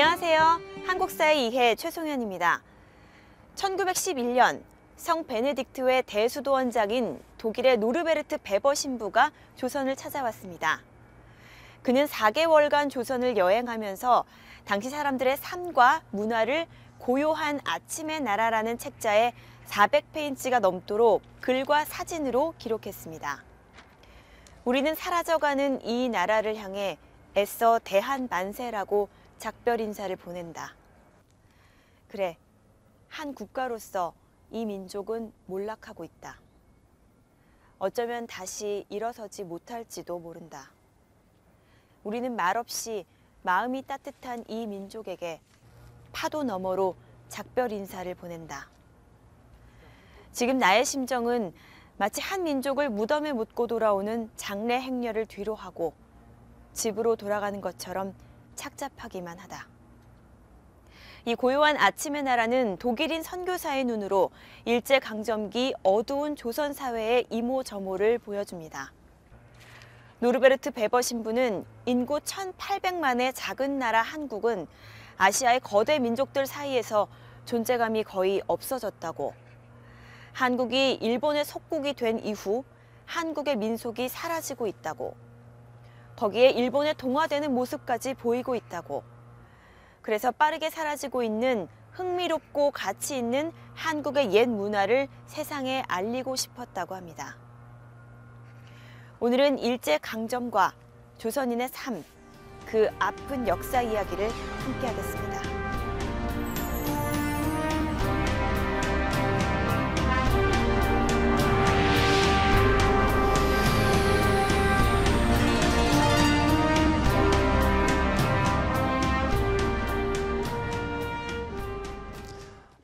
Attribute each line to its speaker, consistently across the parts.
Speaker 1: 안녕하세요. 한국사의 이해 최송현입니다. 1911년 성 베네딕트의 대수도원장인 독일의 노르베르트 베버 신부가 조선을 찾아왔습니다. 그는 4개월간 조선을 여행하면서 당시 사람들의 삶과 문화를 고요한 아침의 나라라는 책자에 4 0 0페인치가 넘도록 글과 사진으로 기록했습니다. 우리는 사라져가는 이 나라를 향해 애써 대한 만세라고 작별 인사를 보낸다. 그래, 한 국가로서 이 민족은 몰락하고 있다. 어쩌면 다시 일어서지 못할지도 모른다. 우리는 말없이 마음이 따뜻한 이 민족에게 파도 너머로 작별 인사를 보낸다. 지금 나의 심정은 마치 한 민족을 무덤에 묻고 돌아오는 장례 행렬을 뒤로하고 집으로 돌아가는 것처럼 착잡하기만 하다. 이 고요한 아침의 나라는 독일인 선교사의 눈으로 일제강점기 어두운 조선 사회의 이모저모를 보여줍니다. 노르베르트 베버 신부는 인구 1,800만의 작은 나라 한국은 아시아의 거대 민족들 사이에서 존재감이 거의 없어졌다고 한국이 일본의 속국이 된 이후 한국의 민속이 사라지고 있다고 거기에 일본에 동화되는 모습까지 보이고 있다고. 그래서 빠르게 사라지고 있는 흥미롭고 가치 있는 한국의 옛 문화를 세상에 알리고 싶었다고 합니다. 오늘은 일제 강점과 조선인의 삶, 그 아픈 역사 이야기를 함께 하겠습니다.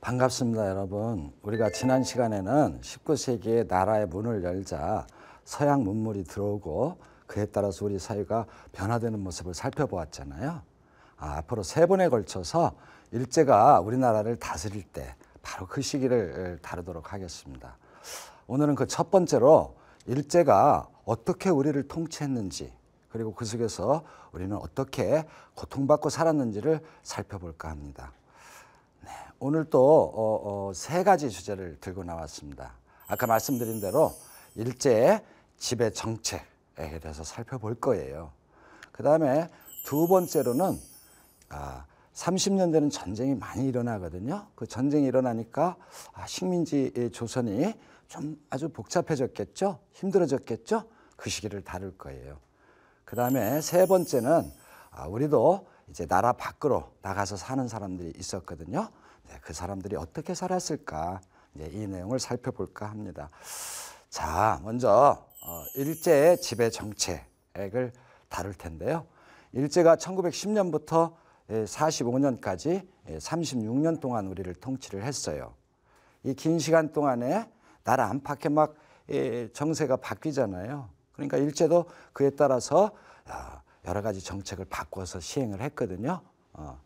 Speaker 2: 반갑습니다, 여러분. 우리가 지난 시간에는 19세기의 나라의 문을 열자 서양 문물이 들어오고 그에 따라서 우리 사회가 변화되는 모습을 살펴보았잖아요. 아, 앞으로 세 번에 걸쳐서 일제가 우리나라를 다스릴 때 바로 그 시기를 다루도록 하겠습니다. 오늘은 그 첫 번째로 일제가 어떻게 우리를 통치했는지 그리고 그 속에서 우리는 어떻게 고통받고 살았는지를 살펴볼까 합니다. 오늘 또세 어, 어, 가지 주제를 들고 나왔습니다. 아까 말씀드린 대로 일제의 지배 정책에 대해서 살펴볼 거예요. 그 다음에 두 번째로는 아, 30년대는 전쟁이 많이 일어나거든요. 그 전쟁이 일어나니까 아, 식민지 조선이 좀 아주 복잡해졌겠죠? 힘들어졌겠죠? 그 시기를 다룰 거예요. 그 다음에 세 번째는 아, 우리도 이제 나라 밖으로 나가서 사는 사람들이 있었거든요. 네, 그 사람들이 어떻게 살았을까? 이제 이 내용을 살펴볼까 합니다. 자, 먼저 어, 일제의 지배 정책을 다룰 텐데요. 일제가 1910년부터 45년까지 36년 동안 우리를 통치를 했어요. 이 긴 시간 동안에 나라 안팎에 막 예, 정세가 바뀌잖아요. 그러니까 일제도 그에 따라서 아, 여러 가지 정책을 바꿔서 시행을 했거든요. 어.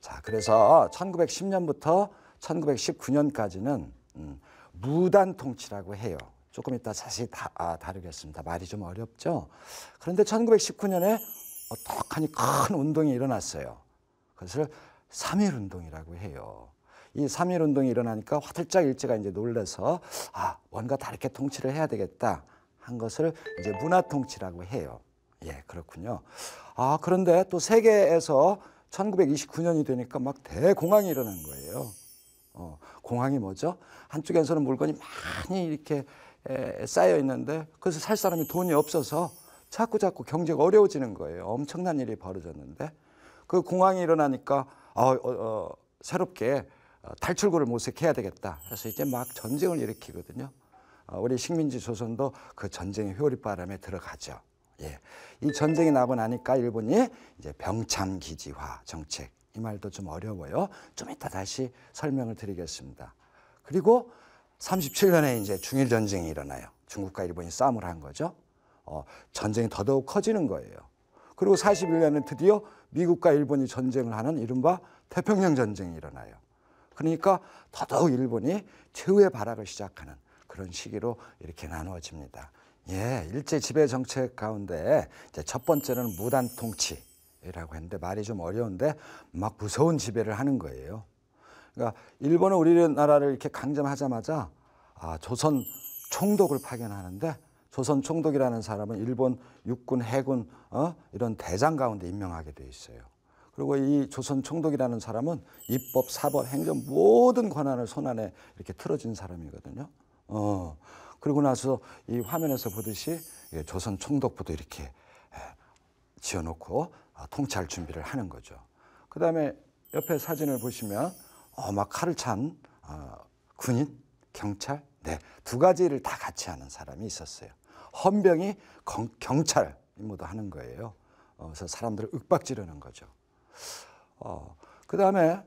Speaker 2: 자, 그래서 1910년부터 1919년까지는 음, 무단 통치라고 해요. 조금 이따 자세히 다, 아, 다루겠습니다. 말이 좀 어렵죠. 그런데 1919년에 어떡하니 큰 운동이 일어났어요. 그것을 3일 운동이라고 해요. 이3일 운동이 일어나니까 화들짝 일제가 이제 놀래서 아, 뭔가 다르게 통치를 해야 되겠다 한 것을 이제 문화 통치라고 해요. 예, 그렇군요. 아, 그런데 또 세계에서 1929년이 되니까 막 대공황이 일어난 거예요. 어, 공황이 뭐죠? 한쪽에서는 물건이 많이 이렇게 에, 쌓여 있는데 그래서 살 사람이 돈이 없어서 자꾸 자꾸 경제가 어려워지는 거예요. 엄청난 일이 벌어졌는데 그 공황이 일어나니까 어, 어, 어, 새롭게 어, 탈출구를 모색해야 되겠다. 그래서 이제 막 전쟁을 일으키거든요. 아, 우리 식민지 조선도 그 전쟁의 회오리 바람에 들어가죠. 예. 이 전쟁이 나고 나니까 일본이 이제 병참 기지화 정책 이 말도 좀 어려워요. 좀 이따 다시 설명을 드리겠습니다. 그리고 37년에 이제 중일 전쟁이 일어나요. 중국과 일본이 싸움을 한 거죠. 어, 전쟁이 더더욱 커지는 거예요. 그리고 41년에 드디어 미국과 일본이 전쟁을 하는 이른바 태평양 전쟁이 일어나요. 그러니까 더더욱 일본이 최후의 발악을 시작하는 그런 시기로 이렇게 나누어집니다. 예, 일제 지배 정책 가운데 이제 첫 번째는 무단 통치라고 했는데 말이 좀 어려운데 막 무서운 지배를 하는 거예요. 그러니까 일본은 우리나라를 이렇게 강점하자마자 아, 조선 총독을 파견하는데 조선 총독이라는 사람은 일본 육군 해군 어? 이런 대장 가운데 임명하게 돼 있어요. 그리고 이 조선 총독이라는 사람은 입법, 사법, 행정 모든 권한을 손안에 이렇게 틀어진 사람이거든요. 어. 그리고 나서 이 화면에서 보듯이 예, 조선 총독부도 이렇게 예, 지어놓고 아, 통찰 준비를 하는 거죠. 그 다음에 옆에 사진을 보시면 어, 막 칼을 찬 어, 군인, 경찰, 네, 두 가지를 다 같이 하는 사람이 있었어요. 헌병이 경, 찰 임무도 하는 거예요. 어, 그래서 사람들을 윽박지르는 거죠. 어, 그 다음에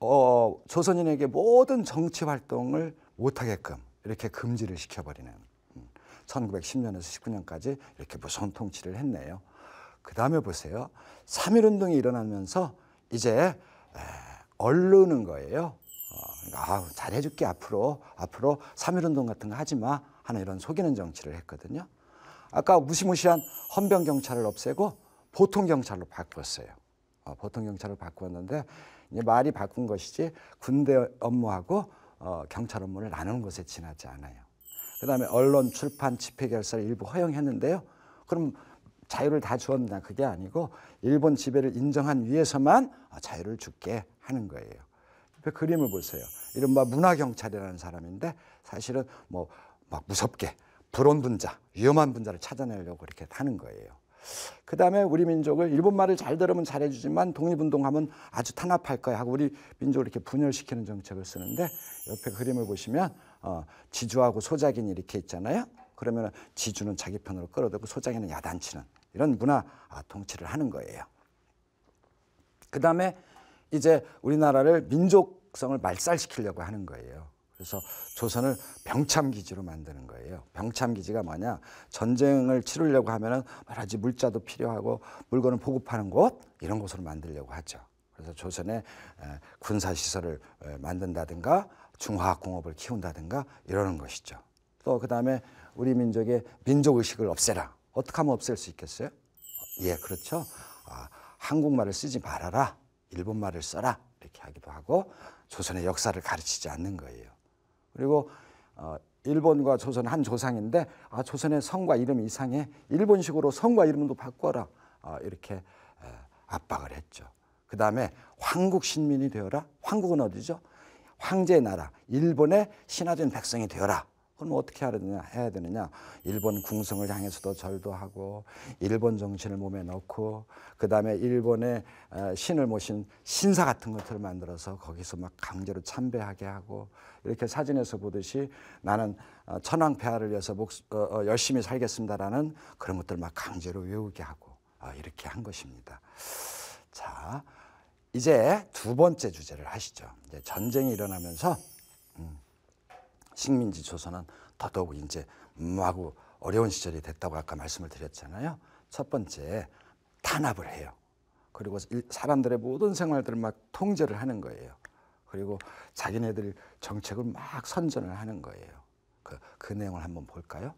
Speaker 2: 어, 조선인에게 모든 정치 활동을 못하게끔 이렇게 금지를 시켜버리는 1910년에서 음, 19년까지 이렇게 무서운 통치를 했네요. 그 다음에 보세요. 3.1 운동이 일어나면서 이제 얼르는 거예요. 어, 그러니까 아, 잘해줄게 앞으로 앞으로 3.1 운동 같은 거 하지 마 하는 이런 속이는 정치를 했거든요. 아까 무시무시한 헌병 경찰을 없애고 보통 경찰로 바꿨어요. 어, 보통 경찰을 바꾸었는데 말이 바꾼 것이지 군대 업무하고 어, 경찰 업무를 나눈 것에 지나지 않아요. 그 다음에 언론, 출판, 집회결사를 일부 허용했는데요. 그럼 자유를 다 주었나 그게 아니고 일본 지배를 인정한 위에서만 어, 자유를 줄게 하는 거예요. 그 그림을 보세요. 이른바 문화경찰이라는 사람인데 사실은 뭐 막 무섭게 불온 분자, 위험한 분자를 찾아내려고 이렇게 하는 거예요. 그 다음에 우리 민족을 일본 말을 잘 들으면 잘해주지만 독립운동하면 아주 탄압할 거야 하고 우리 민족을 이렇게 분열시키는 정책을 쓰는데 옆에 그림을 보시면 어, 지주하고 소작인이 이렇게 있잖아요. 그러면 지주는 자기 편으로 끌어들고 소작인은 야단치는 이런 문화 아, 통치를 하는 거예요. 그 다음에 이제 우리나라를 민족성을 말살시키려고 하는 거예요. 그래서 조선을 병참기지로 만드는 거예요. 병참기지가 뭐냐? 전쟁을 치르려고 하면은 말하지 물자도 필요하고 물건을 보급하는 곳 이런 곳으로 만들려고 하죠. 그래서 조선의 군사 시설을 만든다든가 중화학 공업을 키운다든가 이러는 것이죠. 또 그다음에 우리 민족의 민족 의식을 없애라. 어떻게 하면 없앨 수 있겠어요? 어, 예, 그렇죠. 아, 한국말을 쓰지 말아라. 일본말을 써라. 이렇게 하기도 하고 조선의 역사를 가르치지 않는 거예요. 그리고 어, 일본과 조선 한 조상인데 아 조선의 성과 이름 이상해 일본식으로 성과 이름도 바꿔라 아, 이렇게 에, 압박을 했죠. 그 다음에 황국 신민이 되어라. 황국은 어디죠? 황제의 나라 일본의 신화된 백성이 되어라. 그럼 어떻게 해야 되느냐? 해야 되느냐? 일본 궁성을 향해서도 절도하고 일본 정신을 몸에 넣고 그다음에 일본의 신을 모신 신사 같은 것들을 만들어서 거기서 막 강제로 참배하게 하고 이렇게 사진에서 보듯이 나는 어, 천황 폐하를 위해서 목, 어, 어, 열심히 살겠습니다라는 그런 것들 막 강제로 외우게 하고 어, 이렇게 한 것입니다. 자, 이제 두 번째 주제를 하시죠. 이제 전쟁이 일어나면서 식민지 조선은 더더욱 이제 마구 어려운 시절이 됐다고 아까 말씀을 드렸잖아요. 첫 번째 탄압을 해요. 그리고 사람들의 모든 생활들을 막 통제를 하는 거예요. 그리고 자기네들 정책을 막 선전을 하는 거예요. 그, 그 내용을 한번 볼까요?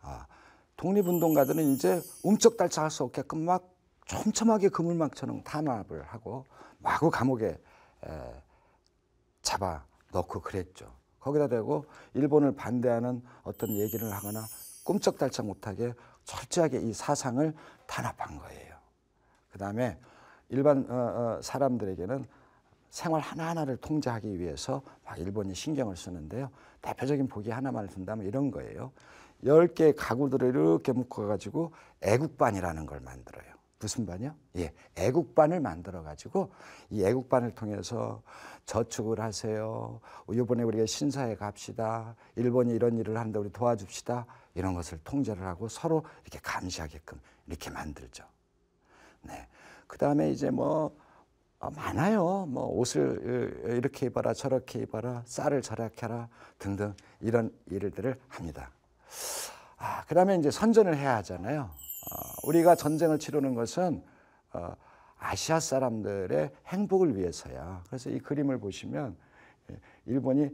Speaker 2: 아, 독립운동가들은 이제 움쩍달싹할 수 없게끔 막 촘촘하게 그물망처럼 탄압을 하고 마구 감옥에 에, 잡아 넣고 그랬죠. 거기다 대고 일본을 반대하는 어떤 얘기를 하거나 꿈쩍달짝 못하게 철저하게 이 사상을 단합한 거예요. 그 다음에 일반 어, 어, 사람들에게는 생활 하나하나를 통제하기 위해서 막 일본이 신경을 쓰는데요. 대표적인 보기 하나만 든다면 이런 거예요. 열개의 가구들을 이렇게 묶어가지고 애국반이라는 걸 만들어요. 무슨 반이요? 예, 애국반을 만들어 가지고 이 애국반을 통해서 저축을 하세요. 이번에 우리가 신사에 갑시다. 일본이 이런 일을 하는데 우리 도와줍시다. 이런 것을 통제를 하고 서로 이렇게 감시하게끔 이렇게 만들죠. 네. 그 다음에 이제 뭐 어, 많아요. 뭐 옷을 어, 이렇게 입어라, 저렇게 입어라, 쌀을 절약해라 등등 이런 일들을 합니다. 아, 그 다음에 이제 선전을 해야 하잖아요. 우리가 전쟁을 치르는 것은 어, 아시아 사람들의 행복을 위해서야. 그래서 이 그림을 보시면 예, 일본이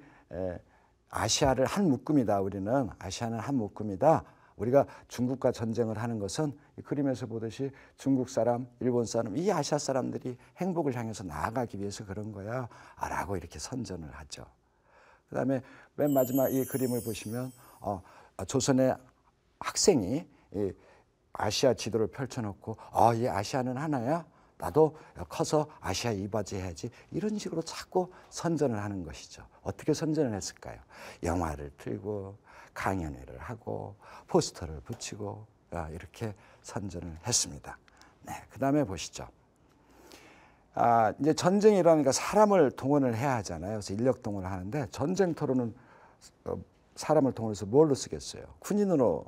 Speaker 2: 아시아를 한 묶음이다. 우리는 아시아는 한 묶음이다. 우리가 중국과 전쟁을 하는 것은 이 그림에서 보듯이 중국 사람, 일본 사람, 이 아시아 사람들이 행복을 향해서 나아가기 위해서 그런 거야. 라고 이렇게 선전을 하죠. 그 다음에 맨 마지막 이 그림을 보시면 어, 조선의 학생이 이 아시아 지도를 펼쳐놓고 아, 이 아시아는 하나야? 나도 커서 아시아 이바지 해야지 이런 식으로 자꾸 선전을 하는 것이죠. 어떻게 선전을 했을까요? 영화를 틀고 강연회를 하고 포스터를 붙이고 아, 이렇게 선전을 했습니다. 네, 그 다음에 보시죠. 아, 이제 전쟁이 라니까 사람을 동원을 해야 하잖아요. 그래서 인력 동원을 하는데 전쟁 토론은 어, 사람을 동원해서 뭘로 쓰겠어요? 군인으로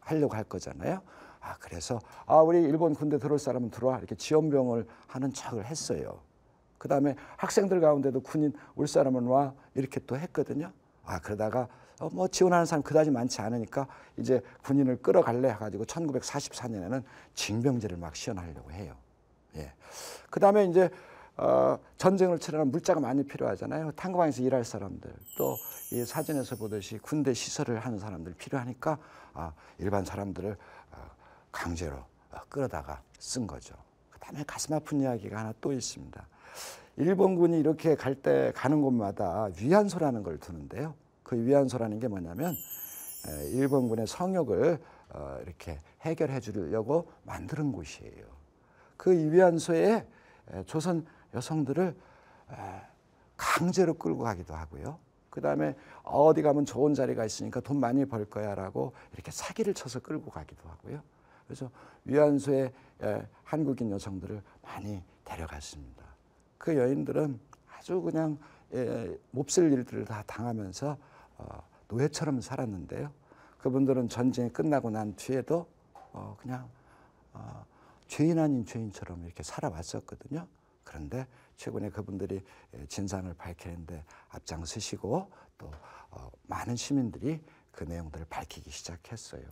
Speaker 2: 하려고 할 거잖아요. 아, 그래서 아, 우리 일본 군대 들어올 사람은 들어와 이렇게 지원병을 하는 척을 했어요. 그 다음에 학생들 가운데도 군인 올 사람은 와 이렇게 또 했거든요. 아, 그러다가 어, 뭐 지원하는 사람 그다지 많지 않으니까 이제 군인을 끌어갈래 해가지고 1944년에는 징병제를 막 시연하려고 해요. 예. 그 다음에 이제 어, 전쟁을 치르는 물자가 많이 필요하잖아요. 탄광에서 일할 사람들, 또 이 사진에서 보듯이 군대 시설을 하는 사람들 필요하니까 아, 일반 사람들을 강제로 어, 끌어다가 쓴 거죠. 그 다음에 가슴 아픈 이야기가 하나 또 있습니다. 일본군이 이렇게 갈 때 가는 곳마다 위안소라는 걸 두는데요. 그 위안소라는 게 뭐냐면 일본군의 성욕을 어, 이렇게 해결해 주려고 만드는 곳이에요. 그 위안소에 조선 여성들을 강제로 끌고 가기도 하고요. 그 다음에 어디 가면 좋은 자리가 있으니까 돈 많이 벌 거야 라고 이렇게 사기를 쳐서 끌고 가기도 하고요. 그래서 위안소에 예, 한국인 여성들을 많이 데려갔습니다. 그 여인들은 아주 그냥 예, 몹쓸 일들을 다 당하면서 어, 노예처럼 살았는데요. 그분들은 전쟁이 끝나고 난 뒤에도 어, 그냥 어, 죄인 아닌 죄인처럼 이렇게 살아왔었거든요. 그런데 최근에 그분들이 예, 진상을 밝히는데 앞장서시고 또 많은 시민들이 그 내용들을 밝히기 시작했어요.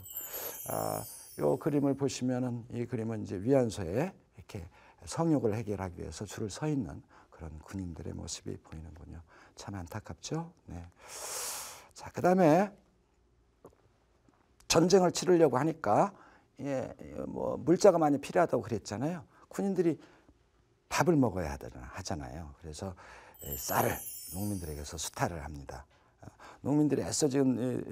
Speaker 2: 아, 요 그림을 보시면은 이 그림은 이제 위안소에 이렇게 성욕을 해결하기 위해서 줄을 서 있는 그런 군인들의 모습이 보이는군요. 참 안타깝죠. 네. 자, 그다음에 전쟁을 치르려고 하니까 예, 뭐 물자가 많이 필요하다고 그랬잖아요. 군인들이 밥을 먹어야 하잖아요. 그래서 예, 쌀을 농민들에게서 수탈을 합니다. 어, 농민들이 애써 지금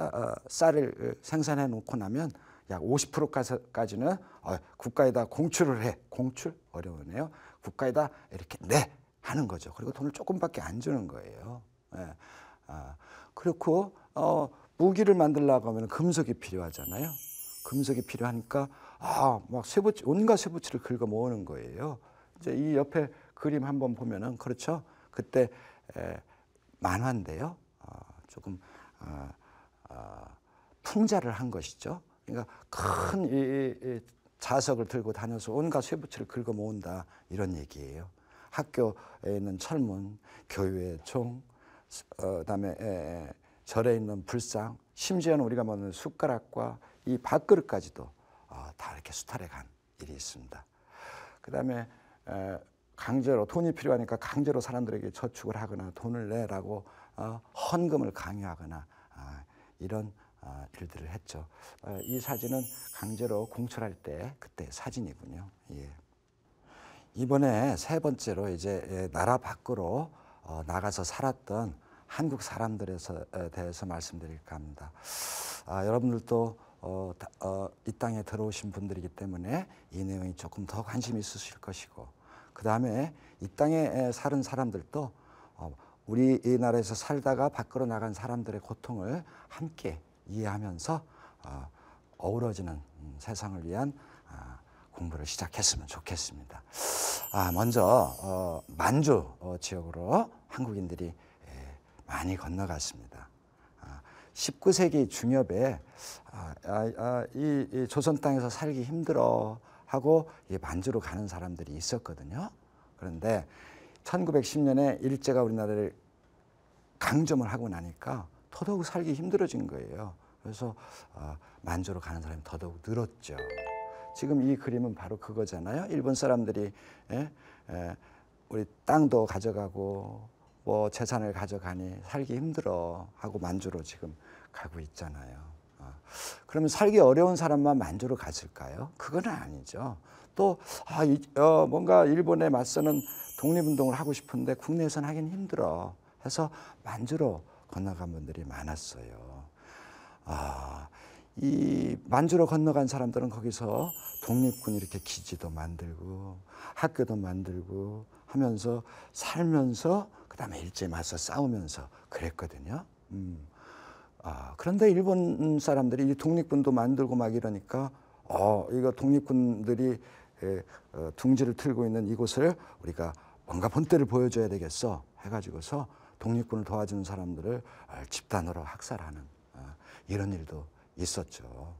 Speaker 2: 어, 쌀을 생산해 놓고 나면 약 50%까지는 어, 국가에다 공출을 해. 공출? 어려우네요. 국가에다 이렇게 내! 하는 거죠. 그리고 돈을 조금밖에 안 주는 거예요. 예. 아, 그렇고, 어, 무기를 만들려고 하면 금속이 필요하잖아요. 금속이 필요하니까, 아, 막 쇠붙이, 온갖 쇠붙이를 긁어 모으는 거예요. 이제 이 옆에 그림 한번 보면은, 그렇죠. 그때, 에, 만화인데요. 어, 조금, 어, 어, 풍자를 한 것이죠. 그러니까 큰 이, 이 자석을 들고 다녀서 온갖 쇠붙이를 긁어 모은다 이런 얘기예요. 학교에 있는 철문, 교회 총, 어, 그다음에 에, 절에 있는 불상, 심지어는 우리가 먹는 숟가락과 이 밥그릇까지도 어, 다 이렇게 수탈해 간 일이 있습니다. 그다음에 에, 강제로 돈이 필요하니까 강제로 사람들에게 저축을 하거나 돈을 내라고 어, 헌금을 강요하거나 아, 이런 일들을 아, 했죠. 아, 이 사진은 강제로 공철할 때 그때 사진이군요. 예. 이번에 세 번째로 이제 예, 나라 밖으로 어, 나가서 살았던 한국 사람들에서 대해서 말씀드릴까 합니다. 아, 여러분들도 어, 어, 이 땅에 들어오신 분들이기 때문에 이 내용이 조금 더관심 있으실 것이고 그 다음에 이 땅에 사는 사람들도 어, 우리나라에서 살다가 밖으로 나간 사람들의 고통을 함께 이해하면서 어, 어우러지는 음, 세상을 위한 아, 공부를 시작했으면 좋겠습니다. 아, 먼저 어, 만주 어, 지역으로 한국인들이 예, 많이 건너갔습니다. 19세기 아, 중엽에 이 조선 땅에서 살기 힘들어 하고 만주로 가는 사람들이 있었거든요. 그런데 1910년에 일제가 우리나라를 강점을 하고 나니까 더더욱 살기 힘들어진 거예요. 그래서 아, 만주로 가는 사람이 더더욱 늘었죠. 지금 이 그림은 바로 그거잖아요. 일본 사람들이 에, 예? 에, 예, 우리 땅도 가져가고 뭐 재산을 가져가니 살기 힘들어 하고 만주로 지금 가고 있잖아요. 아, 그러면 살기 어려운 사람만 만주로 갔을까요? 그건 아니죠. 또 아, 이, 어, 뭔가 일본에 맞서는 독립운동을 하고 싶은데 국내에서는 하긴 힘들어 해서 만주로 건너간 분들이 많았어요. 아, 이 만주로 건너간 사람들은 거기서 독립군 이렇게 기지도 만들고 학교도 만들고 하면서 살면서 그다음에 일제 맞서 싸우면서 그랬거든요. 음. 아, 그런데 일본 사람들이 이 독립군도 만들고 막 이러니까 어, 이거 독립군들이 에, 어, 둥지를 틀고 있는 이곳을 우리가 뭔가 본때를 보여줘야 되겠어 해가지고서 독립군을 도와주는 사람들을 아, 집단으로 학살하는 아, 이런 일도 있었죠.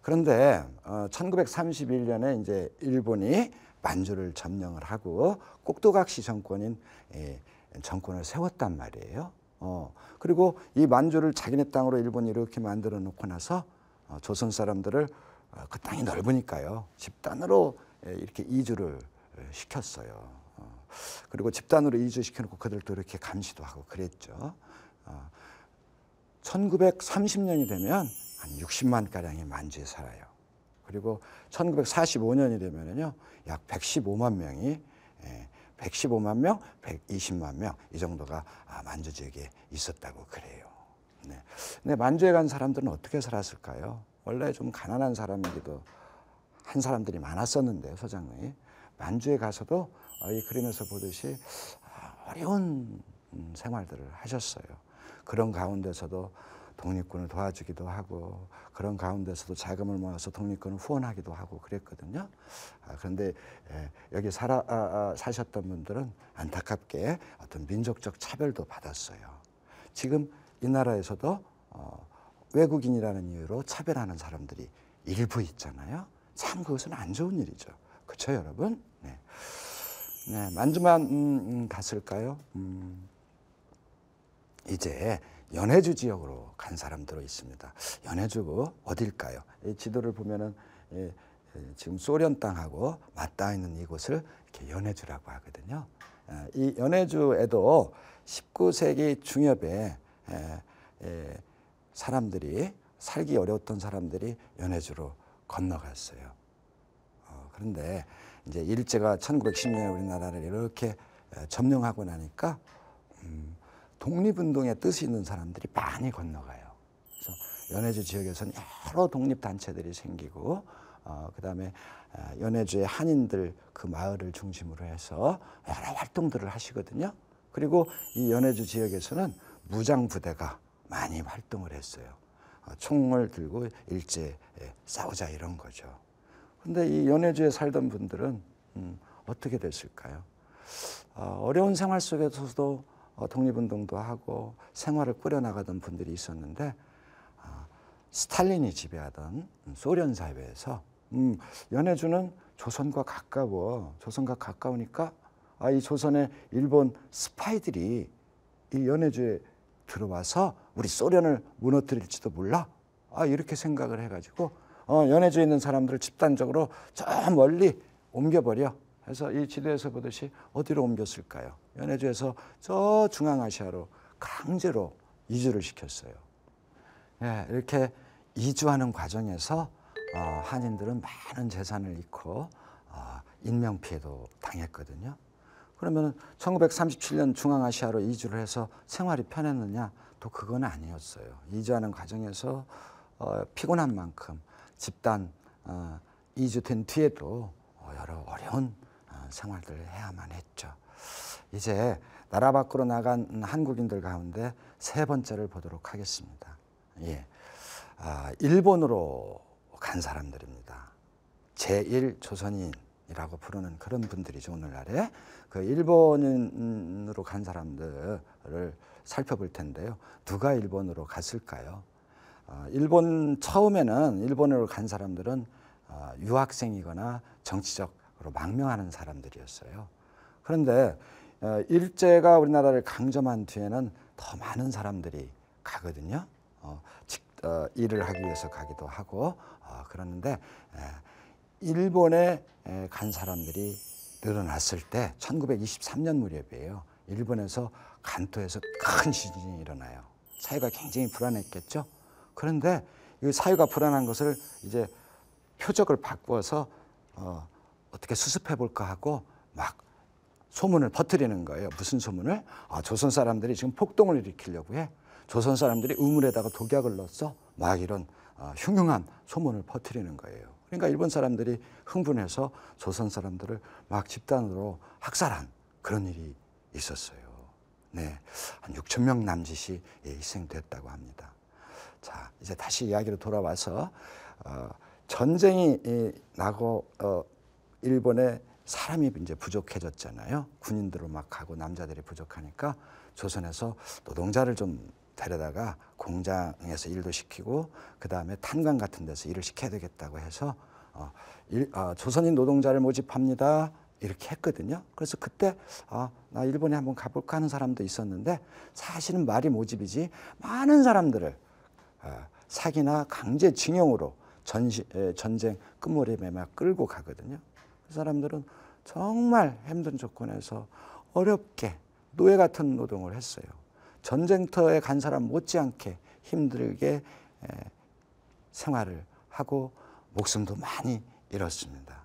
Speaker 2: 그런데 1931년에 어, 이제 일본이 만주를 점령을 하고 꼭두각시 정권인 예, 정권을 세웠단 말이에요. 어, 그리고 이 만주를 자기네 땅으로 일본이 이렇게 만들어 놓고 나서 어, 조선 사람들을 어, 그 땅이 넓으니까요. 집단으로 에, 예, 이렇게 이주를 어, 시켰어요. 그리고 집단으로 이주시켜놓고 그들도 이렇게 감시도 하고 그랬죠. 어, 1930년이 되면 한 60만 가량이 만주에 살아요. 그리고 1945년이 되면은요 약 115만 명이 예, 115만 명, 120만 명 이 정도가 아, 만주 지역에 있었다고 그래요. 네. 근데 만주에 간 사람들은 어떻게 살았을까요? 원래 좀 가난한 사람이기도 한 사람들이 많았었는데 소장이 만주에 가서도 어, 이 그림에서 보듯이 아, 어려운 음, 생활들을 하셨어요. 그런 가운데서도 독립군을 도와주기도 하고 그런 가운데서도 자금을 모아서 독립군을 후원하기도 하고 그랬거든요. 아, 그런데 예, 여기 살아, 아, 아, 사셨던 분들은 안타깝게 어떤 민족적 차별도 받았어요. 지금 이 나라에서도 어, 외국인이라는 이유로 차별하는 사람들이 일부 있잖아요. 참 그것은 안 좋은 일이죠. 그렇죠, 여러분? 네. 네 만주만 음, 음, 갔을까요? 음, 이제 연해주 지역으로 간 사람들로 있습니다. 연해주고 어딜까요? 이 지도를 보면은 예, 예, 지금 소련 땅하고 맞닿아 있는 이곳을 이렇게 연해주라고 하거든요. 아, 이 연해주에도 19세기 중엽에 예, 예, 사람들이 살기 어려웠던 사람들이 연해주로 건너갔어요. 그런데 이제 일제가 1910년에 우리나라를 이렇게 점령하고 나니까 음, 독립운동의 뜻이 있는 사람들이 많이 건너가요. 그래서 연해주 지역에서는 여러 독립단체들이 생기고 어, 그다음에 연해주의 한인들 그 마을을 중심으로 해서 여러 활동들을 하시거든요. 그리고 이 연해주 지역에서는 무장 부대가 많이 활동을 했어요. 어, 총을 들고 일제 싸우자 이런 거죠. 근데 이 연해주에 살던 분들은 음, 어떻게 됐을까요? 아, 어, 려운 생활 속에서도 어, 독립운동도 하고 생활을 꾸려나가던 분들이 있었는데 어, 스탈린이 지배하던 소련 사회에서 음, 연해주는 조선과 가까워 조선과 가까우니까 아, 이 조선의 일본 스파이들이 이 연해주에 들어와서 우리 소련을 무너뜨릴지도 몰라 아, 이렇게 생각을 해가지고 어, 연해주 있는 사람들을 집단적으로 저 멀리 옮겨버려. 해서 이 지도에서 보듯이 어디로 옮겼을까요? 연해주에서 저 중앙아시아로 강제로 이주를 시켰어요. 예, 이렇게 이주하는 과정에서 어, 한인들은 많은 재산을 잃고 어, 인명피해도 당했거든요. 그러면 1937년 중앙아시아로 이주를 해서 생활이 편했느냐? 또 그건 아니었어요. 이주하는 과정에서 어, 피곤한 만큼 집단 어, 이주된 뒤에도 어, 여러 어려운 어, 생활들을 해야만 했죠. 이제 나라 밖으로 나간 한국인들 가운데 세 번째를 보도록 하겠습니다. 예. 아, 일본으로 간 사람들입니다. 제1 조선인이라고 부르는 그런 분들이죠. 오늘날에 그 일본으로 간 사람들을 살펴볼 텐데요. 누가 일본으로 갔을까요? 아, 일본 처음에는 일본으로 간 사람들은 아, 유학생이거나 정치적으로 망명하는 사람들이었어요. 그런데 어, 일제가 우리나라를 강점한 뒤에는 더 많은 사람들이 가거든요. 어, 어 일을 하기 위해서 가기도 하고 어, 그러는데 일본에 간 사람들이 늘어났을 때 1923년 무렵이에요. 일본에서 간토에서 큰 시진이 일어나요. 사회가 굉장히 불안했겠죠. 그런데 이 사유가 불안한 것을 이제 표적을 바꿔서 어, 어떻게 수습해 볼까 하고 막 소문을 퍼뜨리는 거예요. 무슨 소문을? 아, 조선 사람들이 지금 폭동을 일으키려고 해. 조선 사람들이 우물에다가 독약을 넣었어. 막 이런 어, 흉흉한 소문을 퍼뜨리는 거예요. 그러니까 일본 사람들이 흥분해서 조선 사람들을 막 집단으로 학살한 그런 일이 있었어요. 네. 한 6천 명 남짓이 예, 희생됐다고 합니다. 자, 이제 다시 이야기로 돌아와서 어, 전쟁이 나고 어, 일본에 사람이 이제 부족해졌잖아요. 군인들로 막 가고 남자들이 부족하니까 조선에서 노동자를 좀 데려다가 공장에서 일도 시키고 그 다음에 탄광 같은 데서 일을 시켜야 되겠다고 해서 어, 일, 어, 조선인 노동자를 모집합니다 이렇게 했거든요. 그래서 그때 아, 나 일본에 한번 가볼까 하는 사람도 있었는데 사실은 말이 모집이지 많은 사람들을 아, 사기나 강제징용으로 전시, 전쟁 끝물에 막 끌고 가거든요. 그 사람들은 정말 힘든 조건에서 어렵게 노예 같은 노동을 했어요. 전쟁터에 간 사람 못지않게 힘들게 생활을 하고 목숨도 많이 잃었습니다.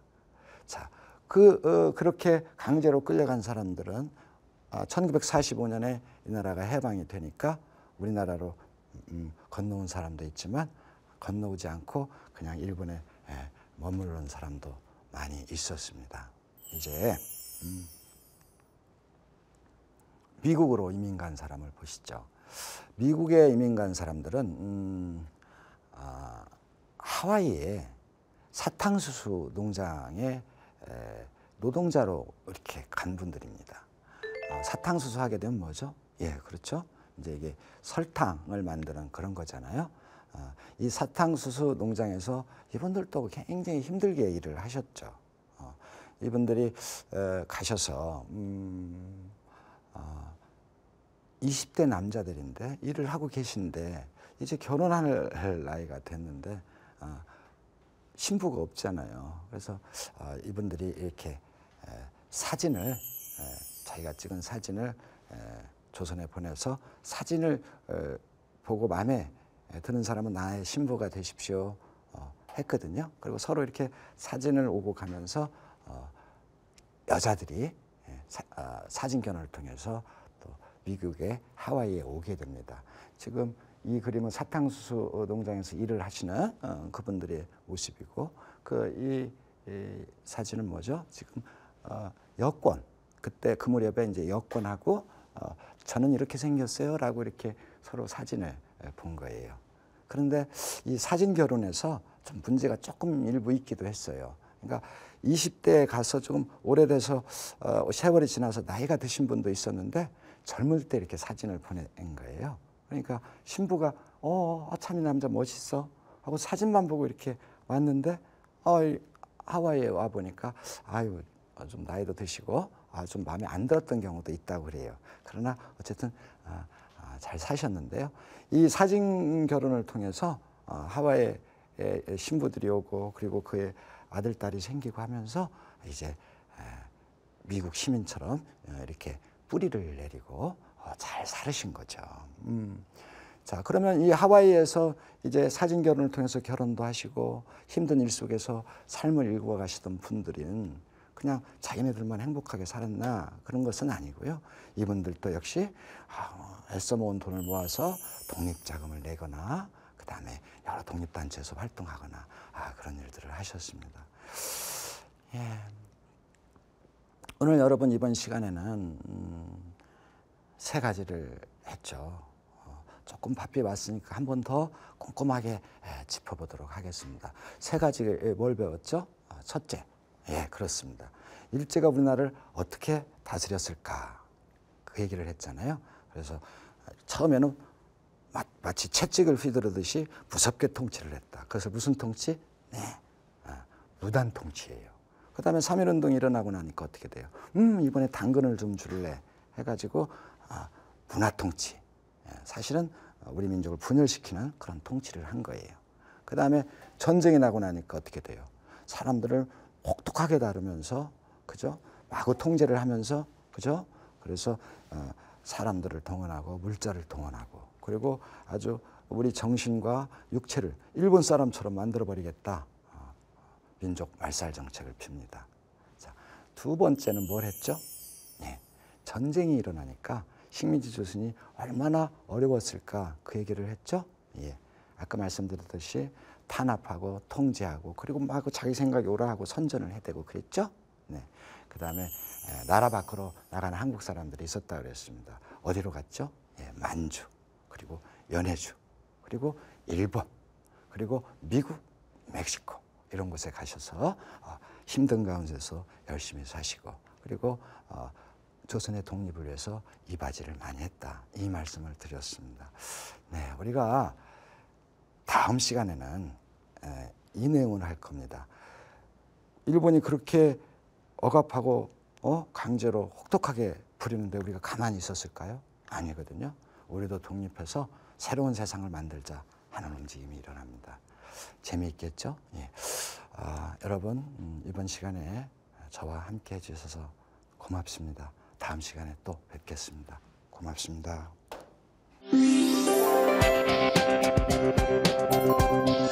Speaker 2: 자, 그 어, 그렇게 강제로 끌려간 사람들은 1945년에 아, 이 나라가 해방이 되니까 우리나라로 음, 건너온 사람도 있지만 건너오지 않고 그냥 일본에 예, 머물러온 사람도 많이 있었습니다. 이제 음, 미국으로 이민 간 사람을 보시죠. 미국에 이민 간 사람들은 음, 아, 하와이에 사탕수수 농장에 에, 노동자로 이렇게 간 분들입니다. 어, 아, 사탕수수 하게 되면 뭐죠? 예, 그렇죠. 이제 이게 설탕을 만드는 그런 거잖아요. 아, 이 사탕수수 농장에서 이분들도 굉장히 힘들게 일을 하셨죠. 어, 이분들이 어, 가셔서 음, 20대 아, 남자들인데 일을 하고 계신데 이제 결혼할 나이가 됐는데 아, 신부가 없잖아요. 그래서 이분들이 이렇게 사진을 자기가 찍은 사진을 조선에 보내서 사진을 어, 보고 마음에 드는 사람은 나의 신부가 되십시오 어, 했거든요. 그리고 서로 이렇게 사진을 오고 가면서 어, 여자들이 예, 사, 아, 진견을 통해서 또 미국의 하와이에 오게 됩니다. 지금 이 그림은 사탕수수 농장에서 일을 하시는 그분들의 모습이고 그 이 사진은 뭐죠? 지금 여권 그때 그 무렵에 이제 여권하고 저는 이렇게 생겼어요. 라고 이렇게 서로 사진을 본 거예요. 그런데 이 사진 결혼에서 좀 문제가 조금 일부 있기도 했어요. 그러니까 20대에 가서 조금 오래돼서 어, 세월이 지나서 나이가 드신 분도 있었는데 젊을 때 이렇게 사진을 보낸 거예요. 그러니까 신부가 어, 아, 참이 남자 멋있어 하고 사진만 보고 이렇게 왔는데 어, 하와이에 와 보니까 아유 좀 나이도 드시고 아, 좀 마음에 안 들었던 경우도 있다고 그래요. 그러나 어쨌든 아, 아, 잘 사셨는데요. 이 사진 결혼을 통해서 어, 하와이에 신부들이 오고 그리고 그의 아들 딸이 생기고 하면서 이제 미국 시민처럼 어, 이렇게 뿌리를 내리고 어, 잘 살으신 거죠. 음. 자, 그러면 이 하와이에서 이제 사진 결혼을 통해서 결혼도 하시고 힘든 일 속에서 삶을 일구어 가시던 분들은 그냥 자기네들만 행복하게 살았나 그런 것은 아니고요. 이분들도 역시 아, 애써 모은 돈을 모아서 독립자금을 내거나 그 다음에 여러 독립단체에서 활동하거나 아, 그런 일들을 하셨습니다. 예. 오늘 여러분 이번 시간에는 음, 세 가지를 했죠. 어, 조금 바삐 왔으니까 한 번 더 꼼꼼하게 예, 짚어보도록 하겠습니다. 세 가지 예, 뭘 배웠죠? 어, 첫째, 예, 그렇습니다. 일제가 우리나라를 어떻게 다스렸을까? 그 얘기를 했잖아요. 그래서 처음에는 마, 치 채찍을 휘두르듯이 무섭게 통치를 했다. 그래서 무슨 통치? 네. 아, 무단 통치예요. 그 다음에 3일운동이 일어나고 나니까 어떻게 돼요? 음, 이번에 당근을 좀 줄래. 해가지고, 아, 문화 통치. 예, 사실은 우리 민족을 분열시키는 그런 통치를 한 거예요. 그 다음에 전쟁이 나고 나니까 어떻게 돼요? 사람들을 혹독하게 다루면서 그죠? 마구 통제를 하면서 그죠? 그래서 어, 사람들을 동원하고 물자를 동원하고 그리고 아주 우리 정신과 육체를 일본 사람처럼 만들어 버리겠다. 어, 민족 말살 정책을 핍니다. 자, 두 번째는 뭘 했죠? 예, 전쟁이 일어나니까 식민지 조선이 얼마나 어려웠을까 그 얘기를 했죠. 예, 아까 말씀드렸듯이 탄압하고 통제하고 그리고 막 그 자기 생각이 오라하고 선전을 해대고 그랬죠. 네. 그 다음에 나라 밖으로 나가는 한국 사람들이 있었다 그랬습니다. 어디로 갔죠? 예, 만주, 그리고 연해주, 그리고 일본, 그리고 미국, 멕시코 이런 곳에 가셔서 어, 힘든 가운데서 열심히 사시고 그리고 어, 조선의 독립을 위해서 이바지를 많이 했다 이 말씀을 드렸습니다. 네, 우리가 다음 시간에는 이 내용을 할 겁니다. 일본이 그렇게 억압하고 어? 강제로 혹독하게 부리는데 우리가 가만히 있었을까요? 아니거든요. 우리도 독립해서 새로운 세상을 만들자 하는 움직임이 일어납니다. 재미있겠죠? 예. 아, 여러분 음, 이번 시간에 저와 함께 해주셔서 고맙습니다. 다음 시간에 또 뵙겠습니다. 고맙습니다. Thank you.